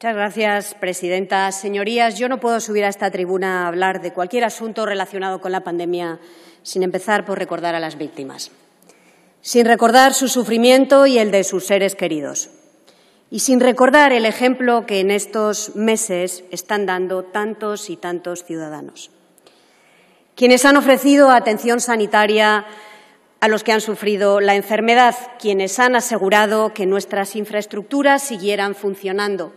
Muchas gracias, presidenta. Señorías, yo no puedo subir a esta tribuna a hablar de cualquier asunto relacionado con la pandemia sin empezar por recordar a las víctimas, sin recordar su sufrimiento y el de sus seres queridos, y sin recordar el ejemplo que en estos meses están dando tantos y tantos ciudadanos, quienes han ofrecido atención sanitaria a los que han sufrido la enfermedad, quienes han asegurado que nuestras infraestructuras siguieran funcionando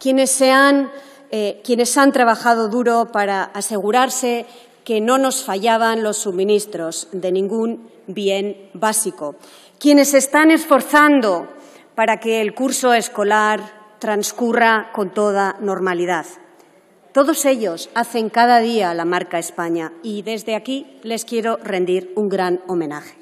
quienes, han, eh, han trabajado duro para asegurarse que no nos fallaban los suministros de ningún bien básico, quienes se están esforzando para que el curso escolar transcurra con toda normalidad. Todos ellos hacen cada día la marca España y desde aquí les quiero rendir un gran homenaje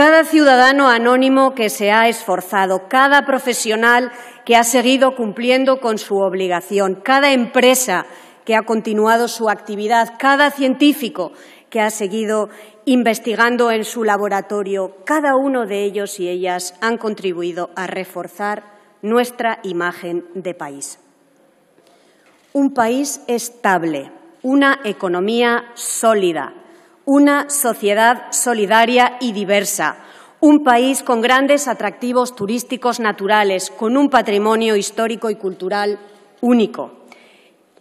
cada ciudadano anónimo que se ha esforzado, cada profesional que ha seguido cumpliendo con su obligación, cada empresa que ha continuado su actividad, cada científico que ha seguido investigando en su laboratorio. Cada uno de ellos y ellas han contribuido a reforzar nuestra imagen de país. Un país estable, una economía sólida, una sociedad solidaria y diversa, un país con grandes atractivos turísticos naturales, con un patrimonio histórico y cultural único.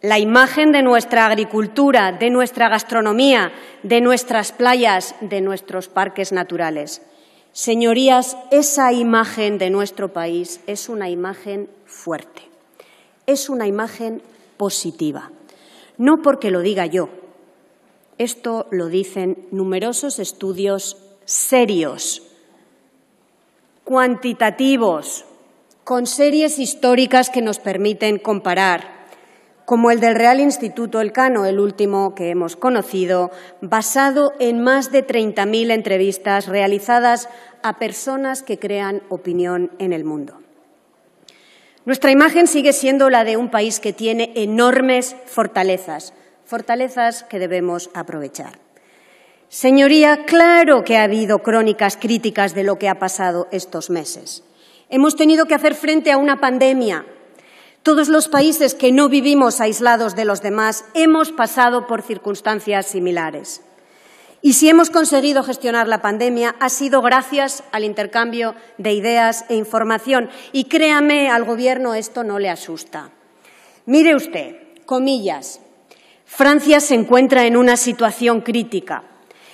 La imagen de nuestra agricultura, de nuestra gastronomía, de nuestras playas, de nuestros parques naturales. Señorías, esa imagen de nuestro país es una imagen fuerte, es una imagen positiva. No porque lo diga yo, esto lo dicen numerosos estudios serios, cuantitativos, con series históricas que nos permiten comparar, como el del Real Instituto Elcano, el último que hemos conocido, basado en más de 30.000 entrevistas realizadas a personas que crean opinión en el mundo. Nuestra imagen sigue siendo la de un país que tiene enormes fortalezas, fortalezas que debemos aprovechar. Señoría, claro que ha habido crónicas críticas de lo que ha pasado estos meses. Hemos tenido que hacer frente a una pandemia. Todos los países que no vivimos aislados de los demás hemos pasado por circunstancias similares. Y si hemos conseguido gestionar la pandemia ha sido gracias al intercambio de ideas e información. Y créame, al Gobierno esto no le asusta. Mire usted, comillas, Francia se encuentra en una situación crítica.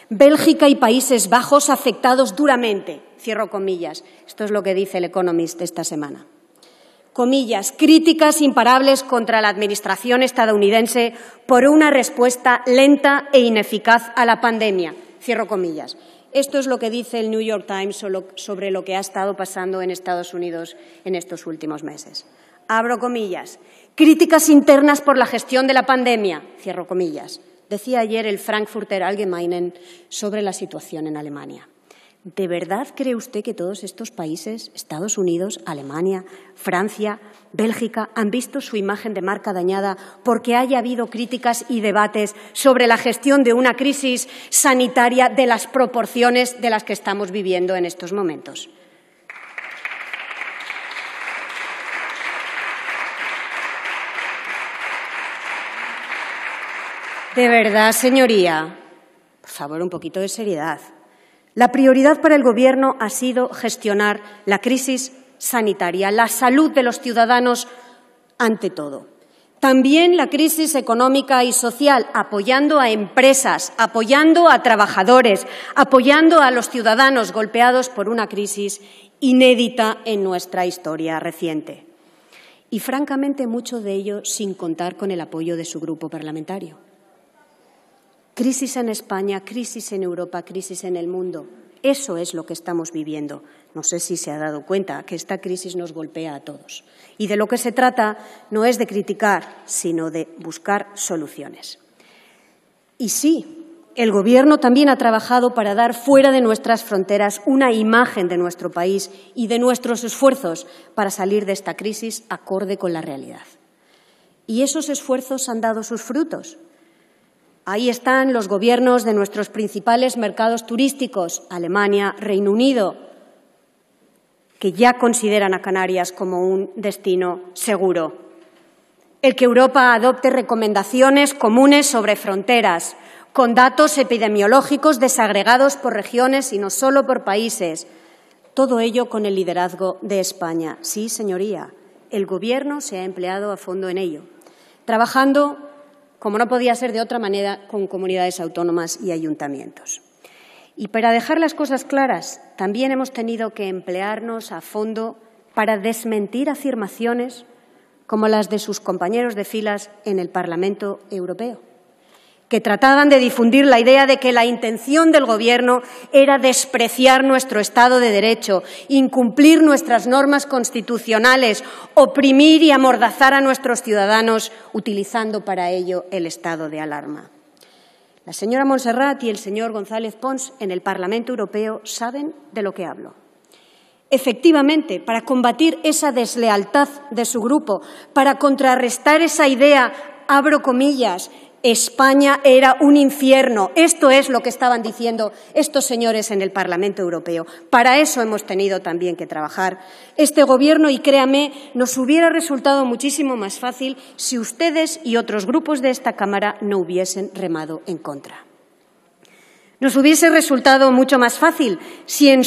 Bélgica y Países Bajos afectados duramente. Cierro comillas. Esto es lo que dice el Economist esta semana. Comillas, críticas imparables contra la Administración estadounidense por una respuesta lenta e ineficaz a la pandemia. Cierro comillas. Esto es lo que dice el New York Times sobre lo que ha estado pasando en Estados Unidos en estos últimos meses abro comillas, críticas internas por la gestión de la pandemia, cierro comillas, decía ayer el Frankfurter Allgemeinen sobre la situación en Alemania. ¿De verdad cree usted que todos estos países, Estados Unidos, Alemania, Francia, Bélgica, han visto su imagen de marca dañada porque haya habido críticas y debates sobre la gestión de una crisis sanitaria de las proporciones de las que estamos viviendo en estos momentos? De verdad, señoría, por favor, un poquito de seriedad. La prioridad para el Gobierno ha sido gestionar la crisis sanitaria, la salud de los ciudadanos ante todo. También la crisis económica y social, apoyando a empresas, apoyando a trabajadores, apoyando a los ciudadanos golpeados por una crisis inédita en nuestra historia reciente. Y, francamente, mucho de ello sin contar con el apoyo de su grupo parlamentario. Crisis en España, crisis en Europa, crisis en el mundo. Eso es lo que estamos viviendo. No sé si se ha dado cuenta que esta crisis nos golpea a todos. Y de lo que se trata no es de criticar, sino de buscar soluciones. Y sí, el Gobierno también ha trabajado para dar fuera de nuestras fronteras una imagen de nuestro país y de nuestros esfuerzos para salir de esta crisis acorde con la realidad. Y esos esfuerzos han dado sus frutos. Ahí están los gobiernos de nuestros principales mercados turísticos, Alemania, Reino Unido, que ya consideran a Canarias como un destino seguro. El que Europa adopte recomendaciones comunes sobre fronteras, con datos epidemiológicos desagregados por regiones y no solo por países. Todo ello con el liderazgo de España. Sí, señoría, el Gobierno se ha empleado a fondo en ello, trabajando como no podía ser de otra manera con comunidades autónomas y ayuntamientos. Y para dejar las cosas claras, también hemos tenido que emplearnos a fondo para desmentir afirmaciones como las de sus compañeros de filas en el Parlamento Europeo que trataban de difundir la idea de que la intención del Gobierno era despreciar nuestro Estado de Derecho, incumplir nuestras normas constitucionales, oprimir y amordazar a nuestros ciudadanos utilizando para ello el estado de alarma. La señora Montserrat y el señor González Pons en el Parlamento Europeo saben de lo que hablo. Efectivamente, para combatir esa deslealtad de su grupo, para contrarrestar esa idea, abro comillas, España era un infierno. Esto es lo que estaban diciendo estos señores en el Parlamento Europeo. Para eso hemos tenido también que trabajar. Este Gobierno, y créame, nos hubiera resultado muchísimo más fácil si ustedes y otros grupos de esta Cámara no hubiesen remado en contra. Nos hubiese resultado mucho más fácil si, en,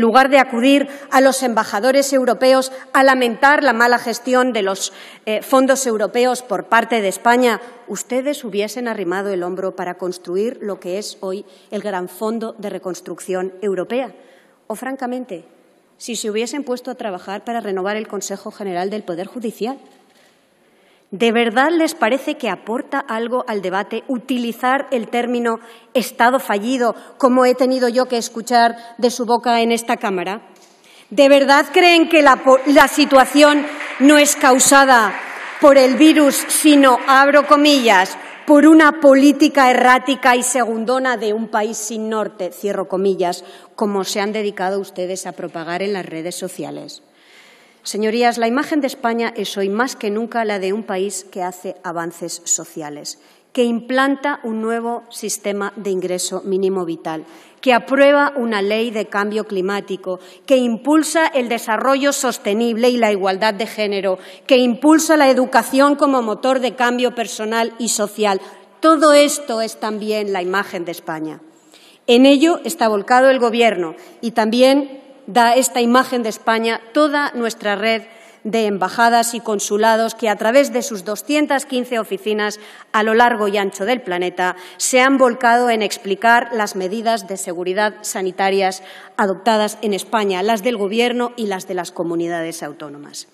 lugar de acudir a los embajadores europeos a lamentar la mala gestión de los eh, fondos europeos por parte de España, ustedes hubiesen arrimado el hombro para construir lo que es hoy el gran fondo de reconstrucción europea. O, francamente, si se hubiesen puesto a trabajar para renovar el Consejo General del Poder Judicial. ¿De verdad les parece que aporta algo al debate utilizar el término Estado fallido, como he tenido yo que escuchar de su boca en esta Cámara? ¿De verdad creen que la, situación no es causada por el virus, sino, abro comillas, por una política errática y segundona de un país sin norte, cierro comillas, como se han dedicado ustedes a propagar en las redes sociales? Señorías, la imagen de España es hoy más que nunca la de un país que hace avances sociales, que implanta un nuevo sistema de ingreso mínimo vital, que aprueba una ley de cambio climático, que impulsa el desarrollo sostenible y la igualdad de género, que impulsa la educación como motor de cambio personal y social. Todo esto es también la imagen de España. En ello está volcado el Gobierno y también da esta imagen de España toda nuestra red de embajadas y consulados que, a través de sus 215 oficinas a lo largo y ancho del planeta, se han volcado en explicar las medidas de seguridad sanitarias adoptadas en España, las del Gobierno y las de las comunidades autónomas.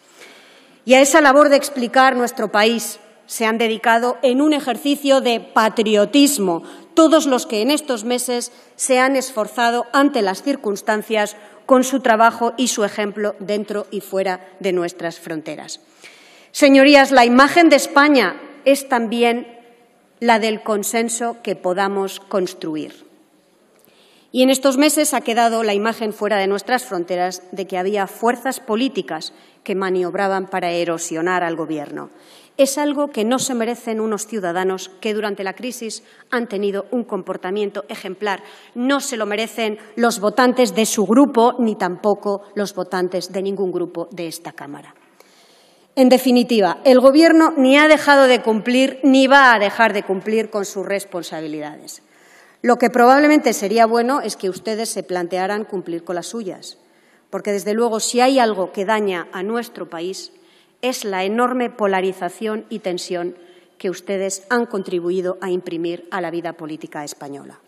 Y a esa labor de explicar nuestro país se han dedicado en un ejercicio de patriotismo todos los que en estos meses se han esforzado ante las circunstancias con su trabajo y su ejemplo dentro y fuera de nuestras fronteras. Señorías, la imagen de España es también la del consenso que podamos construir. Y en estos meses ha quedado la imagen fuera de nuestras fronteras de que había fuerzas políticas que maniobraban para erosionar al Gobierno es algo que no se merecen unos ciudadanos que durante la crisis han tenido un comportamiento ejemplar. No se lo merecen los votantes de su grupo ni tampoco los votantes de ningún grupo de esta Cámara. En definitiva, el Gobierno ni ha dejado de cumplir ni va a dejar de cumplir con sus responsabilidades. Lo que probablemente sería bueno es que ustedes se plantearan cumplir con las suyas, porque desde luego si hay algo que daña a nuestro país es la enorme polarización y tensión que ustedes han contribuido a imprimir a la vida política española.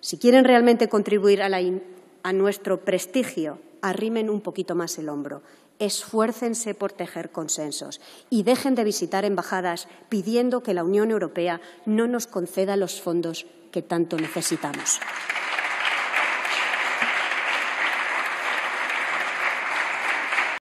Si quieren realmente contribuir a, nuestro prestigio, arrimen un poquito más el hombro, esfuércense por tejer consensos y dejen de visitar embajadas pidiendo que la Unión Europea no nos conceda los fondos que tanto necesitamos.